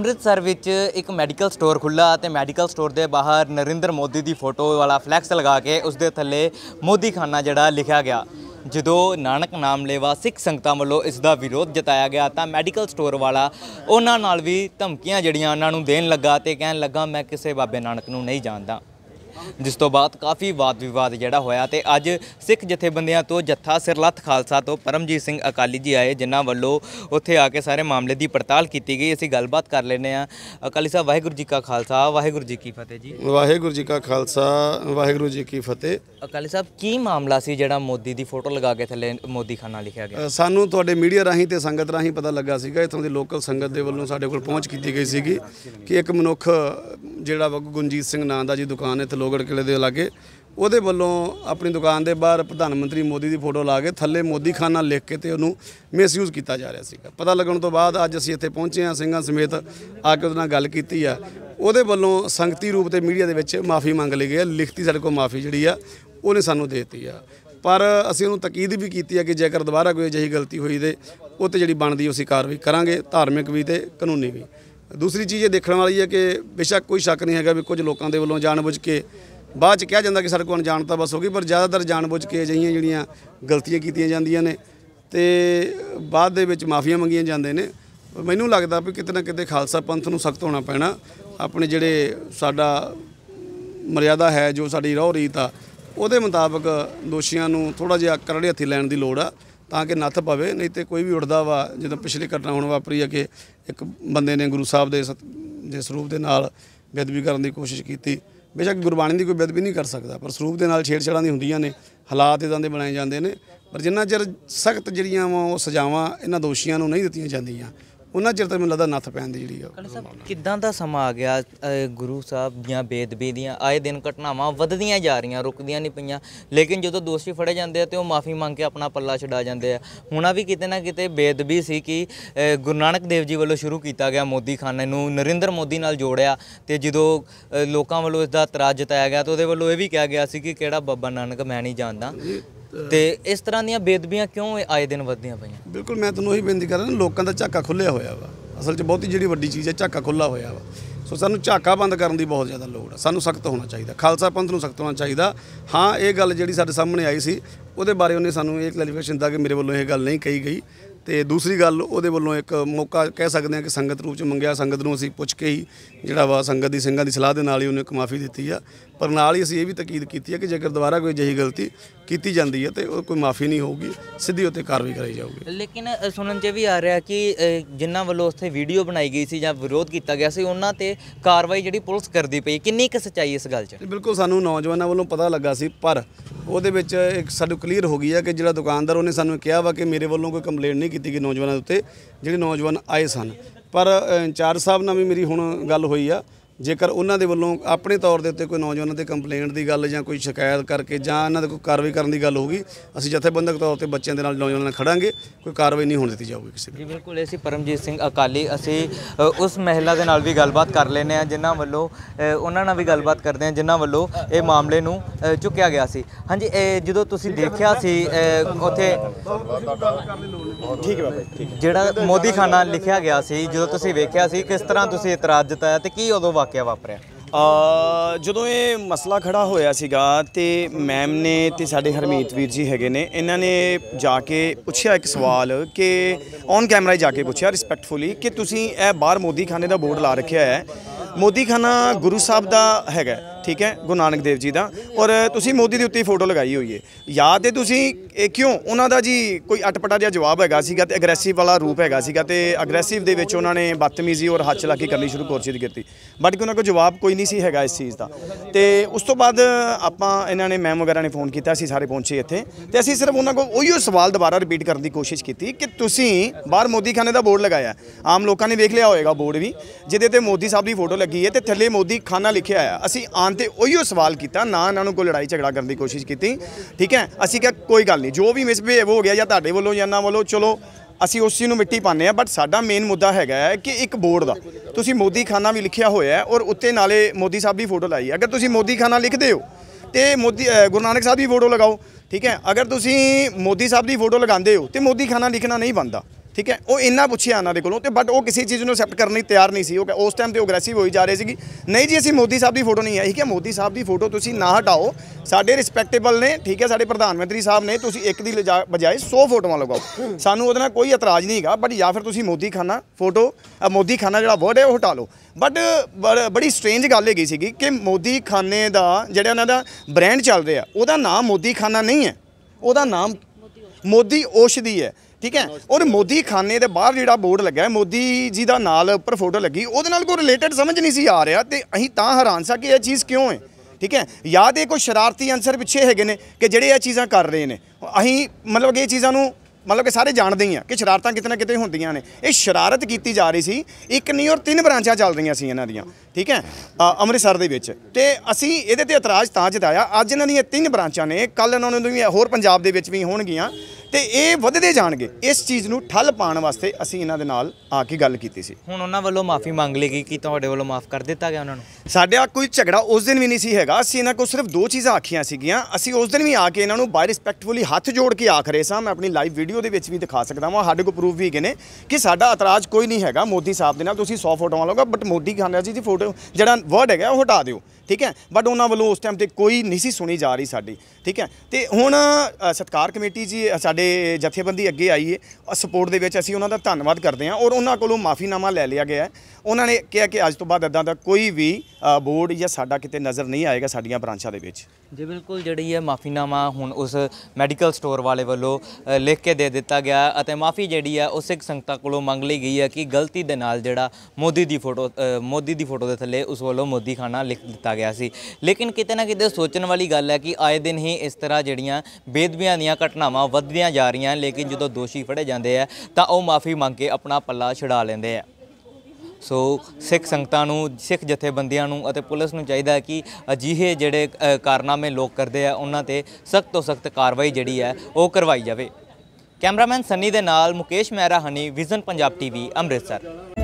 ਅੰਮ੍ਰਿਤਸਰ ਵਿੱਚ ਇੱਕ medical store ਖੁੱਲਾ ਤੇ ਮੈਡੀਕਲ ਸਟੋਰ ਦੇ ਬਾਹਰ ਨਰਿੰਦਰ ਮੋਦੀ ਦੀ ਫੋਟੋ ਵਾਲਾ ਫਲੈਕਸ ਲਗਾ ਕੇ ਉਸ ਦੇ ਥੱਲੇ ਮੋਦੀ ਖਾਨਾ ਜਿਹੜਾ ਲਿਖਿਆ ਗਿਆ ਜਦੋਂ ਨਾਨਕ ਨਾਮ ਲੇਵਾ ਸਿੱਖ ਸੰਗਤਾਂ ਵੱਲੋਂ ਇਸ ਦਾ ਵਿਰੋਧ ਜਤਾਇਆ ਗਿਆ ਤਾਂ ਮੈਡੀਕਲ ਸਟੋਰ ਵਾਲਾ ਉਹਨਾਂ ਨਾਲ ਵੀ ਧਮਕੀਆਂ ਜਿਹੜੀਆਂ ਉਹਨਾਂ ਨੂੰ ਦੇਣ ਲੱਗਾ ਤੇ ਕਹਿਣ ਲੱਗਾ ਮੈਂ ਕਿਸੇ ਬਾਬੇ ਨਾਨਕ ਨੂੰ ਨਹੀਂ ਜਾਣਦਾ ਜਿਸ ਤੋਂ ਬਾਅਦ ਕਾਫੀ ਵਾਦ ਵਿਵਾਦ ਜਿਹੜਾ ਹੋਇਆ ਤੇ ਅੱਜ ਸਿੱਖ ਜਥੇਬੰਦੀਆਂ ਤੋਂ ਜੱਥਾ ਸਿਰਲੱਤ ਖਾਲਸਾ ਤੋਂ ਪਰਮਜੀਤ ਸਿੰਘ ਅਕਾਲੀ ਜੀ ਆਏ ਜਿਨ੍ਹਾਂ ਵੱਲੋਂ ਉੱਥੇ ਆ ਕੇ ਸਾਰੇ ਮਾਮਲੇ ਦੀ ਪੜਤਾਲ ਕੀਤੀ ਗਈ ਅਸੀਂ ਗੱਲਬਾਤ ਕਰ ਲੈਨੇ ਆ ਅਕਾਲੀ ਸਾਹਿਬ ਵਾਹਿਗੁਰੂ ਜੀ ਕਾ ਖਾਲਸਾ ਵਾਹਿਗੁਰੂ ਜੀ ਕੀ ਫਤਿਹ ਜੀ ਵਾਹਿਗੁਰੂ ਜੀ ਕਾ ਖਾਲਸਾ ਵਾਹਿਗੁਰੂ ਜੀ ਕੀ ਫਤਿਹ ਅਕਾਲੀ ਸਾਹਿਬ ਕੀ ਮਾਮਲਾ ਸੀ ਜਿਹੜਾ ਮੋਦੀ ਦੀ ਫੋਟੋ ਲਗਾ ਕੇ ਥੱਲੇ ਮੋਦੀ ਖਾਨਾ ਲਿਖਿਆ ਗਿਆ ਸਾਨੂੰ ਤੁਹਾਡੇ ਮੀਡੀਆ ਰਾਹੀਂ ਤੇ ਸੰਗਤ ਰਾਹੀਂ ਪਤਾ ਲੱਗਾ ਸੀਗਾ ਇਥੋਂ ਦੀ ਲੋਕਲ ਸੰਗਤ ਦੇ ਵੱਲੋਂ ਸਾਡੇ ਕੋਲ ਪਹੁੰਚ ਕੀਤੀ ਗਈ ਸੀਗੀ ਕਿ ਇੱਕ ਮਨੁੱਖ ਜਿਹੜਾ ਵਾ ਗੁੰਜੀਤ ਸਿੰਘ ਨਾਂ ਦਾ ਜੀ ਦੁਕਾਨ ਇੱਥੇ ਲੋਗੜ ਕਿਲੇ ਦੇ ਲਾਗੇ ਉਹਦੇ ਵੱਲੋਂ ਆਪਣੀ ਦੁਕਾਨ ਦੇ ਬਾਹਰ ਪ੍ਰਧਾਨ ਮੰਤਰੀ ਮੋਦੀ ਦੀ ਫੋਟੋ ਲਾ ਕੇ ਥੱਲੇ ਮੋਦੀ ਖਾਨਾ ਲਿਖ ਕੇ ਤੇ ਉਹਨੂੰ ਮਿਸਯੂਜ਼ ਕੀਤਾ ਜਾ ਰਿਹਾ ਸੀਗਾ ਪਤਾ ਲੱਗਣ ਤੋਂ ਬਾਅਦ ਅੱਜ ਅਸੀਂ ਇੱਥੇ ਪਹੁੰਚੇ ਹਾਂ ਸਿੰਘਾਂ ਸਮੇਤ ਆ ਕੇ ਉਹਨਾਂ ਨਾਲ ਗੱਲ ਕੀਤੀ ਆ ਉਹਦੇ ਵੱਲੋਂ ਸੰਗਤੀ ਰੂਪ ਤੇ ਮੀਡੀਆ ਦੇ ਵਿੱਚ ਮਾਫੀ ਮੰਗ ਲਈ ਗਈ ਹੈ ਲਿਖਤੀ ਸਾਡੇ ਕੋਲ ਮਾਫੀ ਜਿਹੜੀ ਆ ਉਹਨੇ ਸਾਨੂੰ ਦੇ ਦਿੱਤੀ ਆ ਪਰ ਅਸੀਂ ਉਹਨੂੰ ਤਕੀਦ ਵੀ ਕੀਤੀ ਆ ਕਿ ਜੇਕਰ ਦੁਬਾਰਾ ਕੋਈ ਅਜਿਹੀ ਗਲਤੀ ਹੋਈ ਤੇ ਉਹ ਤੇ ਜਿਹੜੀ ਬਣਦੀ ਉਸੇ ਕਾਰਵਾਈ ਕਰਾਂਗੇ ਧਾਰਮਿਕ ਵੀ ਤੇ ਕਾਨੂੰਨੀ ਵੀ ਦੂਸਰੀ ਚੀਜ਼ ਇਹ ਦੇਖਣ ਵਾਲੀ ਹੈ ਕਿ ਬੇਸ਼ੱਕ ਕੋਈ ਸ਼ੱਕ ਨਹੀਂ ਹੈਗਾ ਵੀ ਕੁਝ ਲੋਕਾਂ ਦੇ ਵੱਲੋਂ ਜਾਣਬੁੱਝ ਕੇ ਬਾਅਦ ਚ ਕਿਹਾ ਜਾਂਦਾ ਕਿ ਸਾਡੇ ਕੋਲ ਅਣਜਾਣਤਾ ਬਸ ਹੋ ਗਈ ਪਰ ਜ਼ਿਆਦਾਤਰ ਜਾਣਬੁੱਝ ਕੇ ਅਜਿਹੀਆਂ ਜਿਹੜੀਆਂ ਗਲਤੀਆਂ ਕੀਤੀਆਂ ਜਾਂਦੀਆਂ ਨੇ ਤੇ ਬਾਅਦ ਦੇ ਵਿੱਚ ਮਾਫੀਆਂ ਮੰਗੀਆਂ ਜਾਂਦੇ ਨੇ ਮੈਨੂੰ ਲੱਗਦਾ ਵੀ ਕਿਤੇ ਨਾ ਕਿਤੇ ਖਾਲਸਾ ਪੰਥ ਨੂੰ ਸਖਤ ਹੋਣਾ ਪੈਣਾ ਆਪਣੇ ਜਿਹੜੇ ਸਾਡਾ ਮਰਿਆਦਾ ਹੈ ਜੋ ਸਾਡੀ ਰੋਹ ਰੀਤ ਆ ਉਹਦੇ ਮੁਤਾਬਕ ਦੋਸ਼ੀਆਂ ਨੂੰ ਥੋੜਾ ਜਿਹਾ ਕਰੜੇ ਹੱਥੀ ਲੈਣ ਦੀ ਲੋੜ ਆ ਤਾਂ ਕਿ ਨੱਥ ਪਵੇ ਨਹੀਂ ਤੇ ਕੋਈ ਵੀ ਉੜਦਾ ਵਾ ਜਦੋਂ ਪਿਛਲੇ ਘਟਨਾ ਹੁਣ ਵਾਪਰੀ ਆ ਕਿ ਇੱਕ ਬੰਦੇ ਨੇ ਗੁਰੂ ਸਾਹਿਬ ਦੇ ਦੇ ਸਰੂਪ ਦੇ ਨਾਲ ਬੇਦਬੀ ਕਰਨ ਦੀ ਕੋਸ਼ਿਸ਼ ਕੀਤੀ ਬੇਸ਼ੱਕ ਗੁਰਬਾਣੀ ਦੀ ਕੋਈ ਬੇਦਬੀ ਨਹੀਂ ਕਰ ਸਕਦਾ ਪਰ ਸਰੂਪ ਦੇ ਨਾਲ ਛੇੜਛਾੜਾਂ ਦੀ ਹੁੰਦੀਆਂ ਨੇ ਹਾਲਾਤ ਇਦਾਂ ਦੇ ਬਣਾਏ ਜਾਂਦੇ ਨੇ ਪਰ ਜਿੰਨਾ ਚਿਰ ਸਖਤ ਜਿਹੜੀਆਂ ਵਾ ਉਹ ਸਜ਼ਾਵਾਂ ਇਹਨਾਂ ਦੋਸ਼ੀਆਂ ਨੂੰ ਨਹੀਂ ਦਿੱਤੀਆਂ ਜਾਂਦੀਆਂ ਉਹਨਾਂ ਚਿਰ ਤੱਕ ਮੈਨੂੰ ਲੱਗਦਾ ਨੱਥ ਪੈਣ ਦੀ ਜਿਹੜੀ ਆ ਕਿਦਾਂ ਦਾ ਸਮਾਂ ਆ ਗਿਆ ਗੁਰੂ ਸਾਹਿਬ ਜਾਂ ਬੇਦਬੀ ਦੀਆਂ ਆਏ ਦਿਨ ਘਟਨਾਵਾਂ ਵੱਧਦੀਆਂ ਜਾ ਰਹੀਆਂ ਰੁਕਦੀਆਂ ਨਹੀਂ ਪਈਆਂ ਲੇਕਿਨ ਜਦੋਂ ਦੋਸ਼ੀ ਫੜੇ ਜਾਂਦੇ ਆ ਤੇ ਉਹ ਮਾਫੀ ਮੰਗ ਕੇ ਆਪਣਾ ਪੱਲਾ ਛਡਾ ਜਾਂਦੇ ਆ ਹੁਣਾ ਵੀ ਕਿਤੇ ਨਾ ਕਿਤੇ ਬੇਦਬੀ ਸੀ ਕਿ ਗੁਰੂ ਨਾਨਕ ਦੇਵ ਜੀ ਵੱਲੋਂ ਸ਼ੁਰੂ ਕੀਤਾ ਗਿਆ ਮੋਦੀ ਖਾਨੇ ਨੂੰ ਨਰਿੰਦਰ ਮੋਦੀ ਨਾਲ ਜੋੜਿਆ ਤੇ ਜਦੋਂ ਲੋਕਾਂ ਵੱਲੋਂ ਇਸ ਦਾ ਇਤਰਾਜ਼ ਜਤਾਇਆ ਗਿਆ ਤੇ ਉਹਦੇ ਵੱਲੋਂ ਇਹ ਵੀ ਕਿਹਾ ਗਿਆ ਸੀ ਕਿ ਕਿਹੜਾ ਬਾਬਾ ਨਾਨਕ ਮੈਂ ਨਹੀਂ ਜਾਣਦਾ ਤੇ ਇਸ ਤਰ੍ਹਾਂ ਦੀਆਂ ਬੇਦਬੀਆਂ ਕਿਉਂ ਆਏ ਦਿਨ ਵੱਧਦੀਆਂ ਪਈਆਂ ਬਿਲਕੁਲ ਮੈਂ ਤੁਹਾਨੂੰ ਉਹੀ ਬੇਨਤੀ ਕਰ ਰਿਹਾ ਲੋਕਾਂ ਦਾ ਝਾਕਾ ਖੁੱਲਿਆ ਹੋਇਆ ਵਾ ਅਸਲ 'ਚ ਬਹੁਤੀ ਜਿਹੜੀ ਵੱਡੀ ਚੀਜ਼ ਹੈ ਝਾਕਾ ਖੁੱਲਾ ਹੋਇਆ ਵਾ ਸੋ ਸਾਨੂੰ ਝਾਕਾ ਬੰਦ ਕਰਨ ਦੀ ਬਹੁਤ ਜ਼ਿਆਦਾ ਲੋੜ ਹੈ ਸਾਨੂੰ ਸਖਤ ਹੋਣਾ ਚਾਹੀਦਾ ਖਾਲਸਾ ਪੰਥ ਨੂੰ ਸਖਤ ਹੋਣਾ ਚਾਹੀਦਾ ਹਾਂ ਇਹ ਗੱਲ ਜਿਹੜੀ ਸਾਡੇ ਸਾਹਮਣੇ ਆਈ ਸੀ ਉਹਦੇ ਬਾਰੇ ਉਹਨੇ ਸਾਨੂੰ ਇਹ ਕਲੈਰੀਫਿਕੇਸ਼ਨ ਦਿੱਤਾ ਕਿ ਮੇਰੇ ਵੱਲੋਂ ਇਹ ਗੱਲ ਨਹੀਂ ਕਹੀ ਗਈ ਤੇ ਦੂਸਰੀ ਗੱਲ ਉਹਦੇ ਵੱਲੋਂ ਇੱਕ ਮੌਕਾ ਕਹਿ ਸਕਦੇ ਆ ਕਿ ਸੰਗਤ ਰੂਪ ਚ ਮੰਗਿਆ ਸੰਗਤ ਨੂੰ ਅਸੀਂ ਪੁੱਛ ਕੇ ਹੀ ਜਿਹੜਾ ਵਾ ਸੰਗਤ ਦੀ ਸਿੰਘਾਂ ਦੀ ਸਲਾਹ ਦੇ ਨਾਲ ਹੀ ਉਹਨੇ ਇੱਕ ਮਾਫੀ ਦਿੱਤੀ ਆ ਪਰ ਨਾਲ ਹੀ ਅਸੀਂ ਇਹ ਵੀ ਤਾਕੀਦ ਕੀਤੀ ਆ ਕਿ ਜੇਕਰ ਦੁਬਾਰਾ ਕੋਈ ਅਜਿਹੀ ਗਲਤੀ ਕੀਤੀ ਜਾਂਦੀ ਹੈ ਤੇ ਉਹ ਕੋਈ ਮਾਫੀ ਨਹੀਂ ਹੋਊਗੀ ਸਿੱਧੀ ਉੱਤੇ ਕਾਰਵਾਈ ਕਰਾਈ ਜਾਊਗੀ ਲੇਕਿਨ ਸੁਣਨ 'ਚ ਵੀ ਆ ਰਿਹਾ ਕਿ ਜਿਨ੍ਹਾਂ ਵੱਲੋਂ ਉੱਥੇ ਵੀਡੀਓ ਬਣਾਈ ਗਈ ਸੀ ਜਾਂ ਵਿਰੋਧ ਕੀਤਾ ਗਿਆ ਸੀ ਉਹਨਾਂ ਤੇ ਕਾਰਵਾਈ ਜਿਹੜੀ ਪੁਲਿਸ ਕਰਦੀ ਪਈ ਕਿੰਨੀ ਕੁ ਸਚਾਈ ਇਸ ਗੱਲ 'ਚ ਬਿਲਕੁਲ ਸਾਨੂੰ ਨੌਜਵਾਨਾਂ ਵੱਲੋਂ ਪਤਾ ਲੱਗਾ ਸੀ ਪਰ ਉਹਦੇ ਵਿੱਚ ਇੱਕ ਸਾਨੂੰ ਕਲੀਅਰ ਹੋ ਗਈ ਹੈ ਕਿ ਜਿਹੜਾ ਦੁਕਾਨਦਾਰ ਉਹਨੇ ਸਾਨੂੰ ਕਿਹਾ ਵਾ ਕਿ ਮੇਰੇ ਵੱਲੋਂ ਕੋਈ ਕੰਪਲੇਂਟ ਨਹੀਂ ਕੀਤੀ ਗਈ ਨੌਜਵਾਨਾਂ ਦੇ ਉੱਤੇ ਜਿਹੜੇ ਨੌਜਵਾਨ ਆਏ ਸਨ ਪਰ ਇੰਚਾਰਜ ਸਾਹਿਬ ਨਾਲ ਵੀ ਮੇਰੀ ਹੁਣ ਗੱਲ ਹੋਈ ਆ ਜੇਕਰ ਉਹਨਾਂ ਦੇ ਵੱਲੋਂ ਆਪਣੇ ਤੌਰ ਦੇ ਉੱਤੇ ਕੋਈ ਨੌਜਵਾਨਾਂ ਦੇ ਕੰਪਲੇਂਟ ਦੀ ਗੱਲ ਜਾਂ ਕੋਈ ਸ਼ਿਕਾਇਤ ਕਰਕੇ ਜਾਂ ਇਹਨਾਂ ਦੇ ਕੋਈ ਕਾਰਵਾਈ ਕਰਨ ਦੀ ਗੱਲ ਹੋਊਗੀ ਅਸੀਂ ਜਥੇਬੰਦਕ ਤੌਰ ਤੇ ਬੱਚਿਆਂ ਦੇ ਨਾਲ ਨੌਜਵਾਨਾਂ ਨਾਲ ਖੜਾਂਗੇ ਕੋਈ ਕਾਰਵਾਈ ਨਹੀਂ ਹੋਣ ਦਿੱਤੀ ਜਾਊਗੀ ਕਿਸੇ ਦੀ ਬਿਲਕੁਲ ਇਹ ਸੀ ਪਰਮਜੀਤ ਸਿੰਘ ਅਕਾਲੀ ਅਸੀਂ ਉਸ ਮਹਿਲਾ ਦੇ ਨਾਲ ਵੀ ਗੱਲਬਾਤ ਕਰ ਲੈਨੇ ਆ ਜਿਨ੍ਹਾਂ ਵੱਲੋਂ ਉਹਨਾਂ ਨਾਲ ਵੀ ਗੱਲਬਾਤ ਕਰਦੇ ਆ ਜਿਨ੍ਹਾਂ ਵੱਲੋਂ ਇਹ ਮਾਮਲੇ ਨੂੰ ਚੁੱਕਿਆ ਗਿਆ ਸੀ ਹਾਂਜੀ ਇਹ ਜਦੋਂ ਤੁਸੀਂ ਦੇਖਿਆ ਸੀ ਉੱਥੇ ਠੀਕ ਹੈ ਬਾਬਾ ਜਿਹੜਾ ਮੋਦੀ ਖਾਨਾ ਲਿਖਿਆ ਗਿਆ ਸੀ ਜਦੋਂ ਤੁਸੀਂ ਵੇਖਿਆ ਸੀ ਕਿਸ ਤਰ੍ਹਾਂ ਤੁਸੀਂ ਇਤਰਾਜ਼ ਜਤਾਇਆ ਤੇ ਕੀ ਉਦੋਂ ਵਾਕਿਆ ਵਾਪਰਿਆ ਅ ਜਦੋਂ ਇਹ ਮਸਲਾ ਖੜਾ ਹੋਇਆ ਸੀਗਾ ਤੇ ਮੈਮ ਨੇ ਤੇ ਸਾਡੇ ਹਰਮੀਤ ਵੀਰ ਜੀ ਹੈਗੇ ਨੇ ਇਹਨਾਂ ਨੇ ਜਾ ਕੇ ਪੁੱਛਿਆ ਇੱਕ ਸਵਾਲ ਕਿ ਔਨ ਕੈਮਰਾ ਹੀ ਜਾ ਕੇ ਪੁੱਛਿਆ ਰਿਸਪੈਕਟਫੁਲੀ ਕਿ ਤੁਸੀਂ ਇਹ ਬਾਹਰ ਮੋਦੀ ਖਾਨੇ ਦਾ ਬੋਰਡ ਲਾ ਰੱਖਿਆ ਹੈ ਮੋਦੀ ਖਾਨਾ ਗੁਰੂ ਸਾਹਿਬ ਦਾ ਹੈਗਾ ਠੀਕ ਹੈ ਗੁਰੂ ਨਾਨਕ ਦੇਵ ਜੀ ਦਾ ਔਰ ਤੁਸੀਂ ਮੋਦੀ ਦੀ ਉੱਤੇ ਫੋਟੋ ਲਗਾਈ ਹੋਈ ਹੈ ਯਾਦ ਹੈ ਤੁਸੀਂ ਇਹ ਕਿਉਂ ਉਹਨਾਂ ਦਾ ਜੀ ਕੋਈ ਅਟਪਟਾ ਜਿਹਾ ਜਵਾਬ ਹੈਗਾ ਸੀਗਾ ਤੇ ਐਗਰੈਸਿਵ ਵਾਲਾ ਰੂਪ ਹੈਗਾ ਸੀਗਾ ਤੇ ਐਗਰੈਸਿਵ ਦੇ ਵਿੱਚ ਉਹਨਾਂ ਨੇ ਬਦਤਮੀਜ਼ੀ ਔਰ ਹੱਥ ਕੇ ਕਰਨੀ ਸ਼ੁਰੂ ਕੋਸ਼ਿਸ਼ ਕੀਤੀ ਬਟ ਕਿ ਉਹਨਾਂ ਕੋਲ ਜਵਾਬ ਕੋਈ ਨਹੀਂ ਸੀ ਹੈਗਾ ਇਸ ਚੀਜ਼ ਦਾ ਤੇ ਉਸ ਤੋਂ ਬਾਅਦ ਆਪਾਂ ਇਹਨਾਂ ਨੇ ਮੈਮ ਵਗੈਰਾ ਨੇ ਫੋਨ ਕੀਤਾ ਅਸੀਂ ਸਾਰੇ ਪਹੁੰਚੇ ਇੱਥੇ ਤੇ ਅਸੀਂ ਸਿਰਫ ਉਹਨਾਂ ਕੋਲ ਉਹੀ ਸਵਾਲ ਦੁਬਾਰਾ ਰਿਪੀਟ ਕਰਨ ਦੀ ਕੋਸ਼ਿਸ਼ ਕੀਤੀ ਕਿ ਤੁਸੀਂ ਬਾਹਰ ਮੋਦੀ ਖਾਨੇ ਦਾ ਬੋਰਡ ਲਗਾਇਆ ਆਮ ਲੋਕਾਂ ਨੇ ਵੇਖ ਲਿਆ ਹੋਵੇਗਾ ਬੋਰਡ ਵੀ ਜਿਹਦੇ ਤੇ ਮੋਦੀ ਸਾਹਿਬ ਦੀ ਫੋਟੋ ਲੱਗੀ ਹੈ ਤੇ ਥੱਲੇ ਮੋਦੀ ਖਾਨਾ ਲਿਖਿਆ ਆ ਅਸੀਂ ਦੁਕਾਨ ਤੇ ਉਹੀਓ ਸਵਾਲ ਕੀਤਾ ਨਾ ਇਹਨਾਂ ਨੂੰ ਕੋਈ ਲੜਾਈ ਝਗੜਾ ਕਰਨ ਦੀ ਕੋਸ਼ਿਸ਼ ਕੀਤੀ ਠੀਕ ਹੈ ਅਸੀਂ ਕਿਹਾ ਕੋਈ ਗੱਲ ਨਹੀਂ ਜੋ ਵੀ ਮਿਸਬਿਹੇਵ ਹੋ ਗਿਆ ਜਾਂ ਤੁਹਾਡੇ ਵੱਲੋਂ ਜਾਂ ਇਹਨਾਂ ਵੱਲੋਂ ਚਲੋ ਅਸੀਂ ਉਸ ਨੂੰ ਮਿੱਟੀ ਪਾਣੇ ਆ ਬਟ ਸਾਡਾ ਮੇਨ ਮੁੱਦਾ ਹੈਗਾ ਹੈ ਕਿ ਇੱਕ ਬੋਰਡ ਦਾ ਤੁਸੀਂ ਮੋਦੀ ਖਾਨਾ ਵੀ ਲਿਖਿਆ ਹੋਇਆ ਹੈ ਔਰ ਉੱਤੇ ਨਾਲੇ ਮੋਦੀ ਸਾਹਿਬ ਦੀ ਫੋਟੋ ਲਾਈ ਅਗਰ ਤੁਸੀਂ ਮੋਦੀ ਖਾਨਾ ਲਿਖਦੇ ਹੋ ਤੇ ਮੋਦੀ ਗੁਰੂ ਨਾਨਕ ਸਾਹਿਬ ਦੀ ਫੋਟੋ ਲਗਾਓ ਠੀਕ ਹੈ ਅਗਰ ਤੁਸੀਂ ਮੋਦੀ ਸਾਹਿਬ ਦੀ ਫੋਟੋ ਲਗਾਉਂਦੇ ਹੋ ਤੇ ਮੋਦੀ ਖਾਨਾ ਲਿਖਣਾ ਨਹੀਂ ਬੰਦਾ ਠੀਕ ਹੈ ਉਹ ਇੰਨਾ ਪੁੱਛਿਆ ਉਹਨਾਂ ਦੇ ਕੋਲੋਂ ਤੇ ਬਟ ਉਹ ਕਿਸੇ ਚੀਜ਼ ਨੂੰ ਅਸੈਪਟ ਕਰਨ ਲਈ ਤਿਆਰ ਨਹੀਂ ਸੀ ਉਹ ਉਸ ਟਾਈਮ ਤੇ ਅਗਰੈਸਿਵ ਹੋਈ ਜਾ ਰਹੀ ਸੀਗੀ ਨਹੀਂ ਜੀ ਅਸੀਂ ਮੋਦੀ ਸਾਹਿਬ ਦੀ ਫੋਟੋ ਨਹੀਂ ਆਈ ਕਿ ਮੋਦੀ ਸਾਹਿਬ ਦੀ ਫੋਟੋ ਤੁਸੀਂ ਨਾ ਹਟਾਓ ਸਾਡੇ ਰਿਸਪੈਕਟੇਬਲ ਨੇ ਠੀਕ ਹੈ ਸਾਡੇ ਪ੍ਰਧਾਨ ਮੰਤਰੀ ਸਾਹਿਬ ਨੇ ਤੁਸੀਂ ਇੱਕ ਦੀ ਬਜਾਏ 100 ਫੋਟੋਆਂ ਲਗਾਓ ਸਾਨੂੰ ਉਹਦੇ ਨਾਲ ਕੋਈ ਇਤਰਾਜ਼ ਨਹੀਂ ਹੈਗਾ ਬਟ ਜਾਂ ਫਿਰ ਤੁਸੀਂ ਮੋਦੀ ਖਾਨਾ ਫੋਟੋ ਮੋਦੀ ਖਾਨਾ ਜਿਹੜਾ ਵਰਡ ਹੈ ਉਹ ਹਟਾ ਲਓ ਬਟ ਬੜੀ ਸਟ੍ਰੇਂਜ ਗੱਲ ਹੈਗੀ ਸੀਗੀ ਕਿ ਮੋਦੀ ਖਾਨੇ ਦਾ ਜਿਹੜਾ ਉਹਨਾਂ ਦਾ ਬ੍ਰਾਂਡ ਚੱਲ ਰਿਹਾ ਉਹਦਾ ਨਾਮ ਮੋਦੀ ਖਾਨਾ ਨਹੀਂ ਹੈ ਉਹਦਾ ਨਾਮ ਮੋਦੀ ਔਸ਼ਧੀ ਹੈ ਠੀਕ ਹੈ ਔਰ ਮੋਦੀ ਖਾਨੇ ਦੇ ਬਾਹਰ ਜਿਹੜਾ ਬੋਰਡ ਲੱਗਾ ਹੈ ਮੋਦੀ ਜੀ ਦਾ ਨਾਲ ਉੱਪਰ ਫੋਟੋ ਲੱਗੀ ਉਹਦੇ ਨਾਲ ਕੋਈ ਰਿਲੇਟਡ ਸਮਝ ਨਹੀਂ ਸੀ ਆ ਰਿਹਾ ਤੇ ਅਸੀਂ ਤਾਂ ਹੈਰਾਨ ਸਾਂ ਕਿ ਇਹ ਚੀਜ਼ ਕਿਉਂ ਹੈ ਠੀਕ ਹੈ ਯਾਦ ਇਹ ਕੋਈ ਸ਼ਰਾਰਤੀ ਅੰਸਰ ਪਿੱਛੇ ਹੈਗੇ ਨੇ ਕਿ ਜਿਹੜੇ ਇਹ ਚੀਜ਼ਾਂ ਕਰ ਰਹੇ ਨੇ ਅਸੀਂ ਮਤਲਬ ਇਹ ਚੀਜ਼ਾਂ ਨੂੰ ਮਤਲਬ ਕਿ ਸਾਰੇ ਜਾਣਦੇ ਹੀ ਆ ਕਿ ਸ਼ਰਾਰਤਾਂ ਕਿਤੇ ਨਾ ਕਿਤੇ ਹੁੰਦੀਆਂ ਨੇ ਇਹ ਸ਼ਰਾਰਤ ਕੀਤੀ ਜਾ ਰਹੀ ਸੀ ਇੱਕ ਨਹੀਂ ਔਰ ਤਿੰਨ ਬ੍ਰਾਂਚਾਂ ਚੱਲ ਰਹੀਆਂ ਸੀ ਇਹਨਾਂ ਦੀਆਂ ਠੀਕ ਹੈ ਅੰਮ੍ਰਿਤਸਰ ਦੇ ਵਿੱਚ ਤੇ ਅਸੀਂ ਇਹਦੇ ਤੇ ਇਤਰਾਜ਼ ਤਾਂ ਜਤਾਇਆ ਅੱਜ ਇਹਨਾਂ ਦੀਆਂ ਤਿੰਨ ਬ੍ਰਾਂਚਾਂ ਨੇ ਕੱਲ ਇਹਨਾਂ ਨੂੰ ਵੀ ਹੋਰ ਪੰਜਾਬ ਦੇ ਵਿੱਚ ਵੀ ਹੋਣਗੀਆਂ ਤੇ ਇਹ ਵਧਦੇ ਜਾਣਗੇ ਇਸ ਚੀਜ਼ ਨੂੰ ਠੱਲ ਪਾਉਣ ਵਾਸਤੇ ਅਸੀਂ ਇਹਨਾਂ ਦੇ ਨਾਲ ਆ ਕੇ ਗੱਲ ਕੀਤੀ ਸੀ ਹੁਣ ਉਹਨਾਂ ਵੱਲੋਂ ਮਾਫੀ ਮੰਗ ਲਈ ਕਿ ਤੁਹਾਡੇ ਵੱਲੋਂ ਮਾਫ ਕਰ ਦਿੱਤਾ ਗਿਆ ਉਹਨਾਂ ਨੂੰ ਆ ਕੋਈ ਝਗੜਾ ਉਸ ਦਿਨ ਵੀ ਨਹੀਂ ਸੀ ਹੈਗਾ ਅਸੀਂ ਇਹਨਾਂ ਕੋਲ ਸਿਰਫ ਦੋ ਚੀਜ਼ਾਂ ਆਖੀਆਂ ਸੀਗੀਆਂ ਅਸੀਂ ਉਸ ਦਿਨ ਵੀ ਆ ਕੇ ਇਹਨਾਂ ਨੂੰ ਬਾਈ ਰਿਸਪੈਕਟਫੁਲੀ ਹੱਥ ਜੋੜ ਕੇ ਆਖ ਰਹੇ ਸਾਂ ਮੈਂ ਆਪਣੀ ਲਾਈਵ ਵੀਡੀਓ ਦੇ ਵਿੱਚ ਵੀ ਦਿਖਾ ਸਕਦਾ ਹਾਂ ਸਾਡੇ ਕੋਲ ਪ੍ਰੂਫ ਵੀ ਹੈਗੇ ਨੇ ਕਿ ਸਾਡਾ ਇਤਰਾਜ਼ ਕੋਈ ਨਹੀਂ ਹੈਗਾ ਮੋਦੀ ਸਾਹਿਬ ਦੇ ਨਾਲ ਤੁਸੀਂ 100 ਫੋਟੋਆਂ ਲਓਗਾ ਬਟ ਮੋਦੀ ਖਾਨਿਆ ਜੀ ਦੀ ਫੋਟੋ ਜਿਹੜਾ ਵਰਡ ਹੈਗਾ ਉਹ ਹਟਾ ਦਿਓ ਠੀਕ ਹੈ ਬਟ ਉਹਨਾਂ ਵੱਲੋਂ ਉਸ ਟਾਈਮ ਤੇ ਕੋਈ ਨਹੀਂ ਸੀ ਸੁਣੀ ਜਾ ਰਹੀ ਸਾਡੀ ਠੀਕ ਹੈ ਤੇ ਹੁਣ ਸਤਕਾਰ ਕਮੇਟੀ ਜੀ ਸਾਡੇ ਜਥੇਬੰਦੀ ਅੱਗੇ ਆਈ ਹੈ ਸਪੋਰਟ ਦੇ ਵਿੱਚ ਅਸੀਂ ਉਹਨਾਂ ਦਾ ਧੰਨਵਾਦ ਕਰਦੇ ਹਾਂ ਔਰ ਉਹਨਾਂ ਕੋਲੋਂ ਮਾਫੀਨਾਮਾ ਲੈ ਲਿਆ ਗਿਆ ਹੈ ਉਹਨਾਂ ਨੇ ਕਿਹਾ ਕਿ ਅੱਜ ਤੋਂ ਬਾਅਦ ਇਦਾਂ ਦਾ ਕੋਈ ਵੀ ਬੋਰਡ ਜਾਂ ਸਾਡਾ ਕਿਤੇ ਨਜ਼ਰ ਨਹੀਂ ਆਏਗਾ ਸਾਡੀਆਂ ਬ੍ਰਾਂਚਾਂ ਦੇ ਵਿੱਚ ਜੀ ਬਿਲਕੁਲ ਜਿਹੜੀ ਹੈ ਮਾਫੀਨਾਮਾ ਹੁਣ ਉਸ ਮੈਡੀਕਲ ਸਟੋਰ ਵਾਲੇ ਵੱਲੋਂ ਲਿਖ ਕੇ ਦੇ ਦਿੱਤਾ ਗਿਆ ਅਤੇ ਮਾਫੀ ਜਿਹੜੀ ਹੈ ਉਸ ਇੱਕ ਸੰਗਤਾਂ ਕੋਲੋਂ ਮੰਗ ਲਈ ਗਈ ਹੈ ਕਿ ਗਲਤੀ ਦੇ ਨਾਲ ਜਿਹੜਾ ਮੋਦੀ ਦੀ ਫੋਟੋ ਮੋਦੀ ਦੀ ਫੋਟੋ ਦੇ ਥੱਲੇ ਉਸ ਵੱਲੋਂ ਮੋਦੀ ਖਾਣਾ ਲਿਖ ਦਿੱਤਾ ਗਿਆ ਗਿਆ ਸੀ ਲੇਕਿਨ ਕਿਤੇ ਨਾ ਕਿਤੇ ਸੋਚਣ ਵਾਲੀ ਗੱਲ ਹੈ ਕਿ ਆਏ ਦਿਨ ਹੀ ਇਸ ਤਰ੍ਹਾਂ ਜਿਹੜੀਆਂ ਬੇਦਬੀਆਂ ਦੀਆਂ ਘਟਨਾਵਾਂ ਵੱਧਦੀਆਂ ਜਾ ਰਹੀਆਂ ਲੇਕਿਨ ਜਦੋਂ ਦੋਸ਼ੀ ਫੜੇ ਜਾਂਦੇ ਆ ਤਾਂ ਉਹ ਮਾਫੀ ਮੰਗ ਕੇ ਆਪਣਾ ਪੱਲਾ ਛਡਾ ਲੈਂਦੇ ਆ ਸੋ ਸਿੱਖ ਸੰਗਤਾਂ ਨੂੰ ਸਿੱਖ ਜਥੇਬੰਦੀਆਂ ਨੂੰ ਅਤੇ ਪੁਲਿਸ ਨੂੰ ਚਾਹੀਦਾ ਹੈ ਕਿ ਅਜਿਹੇ ਜਿਹੜੇ ਕਾਰਨਾਮੇ ਲੋਕ ਕਰਦੇ ਆ ਉਹਨਾਂ ਤੇ ਸਖਤ ਤੋਂ ਸਖਤ ਕਾਰਵਾਈ ਜਿਹੜੀ ਹੈ ਉਹ ਕਰਵਾਈ ਜਾਵੇ ਕੈਮਰਾਮੈਨ ਸੰਨੀ ਦੇ ਨਾਲ Mukesh Mehra Honey Vision Punjab TV Amritsar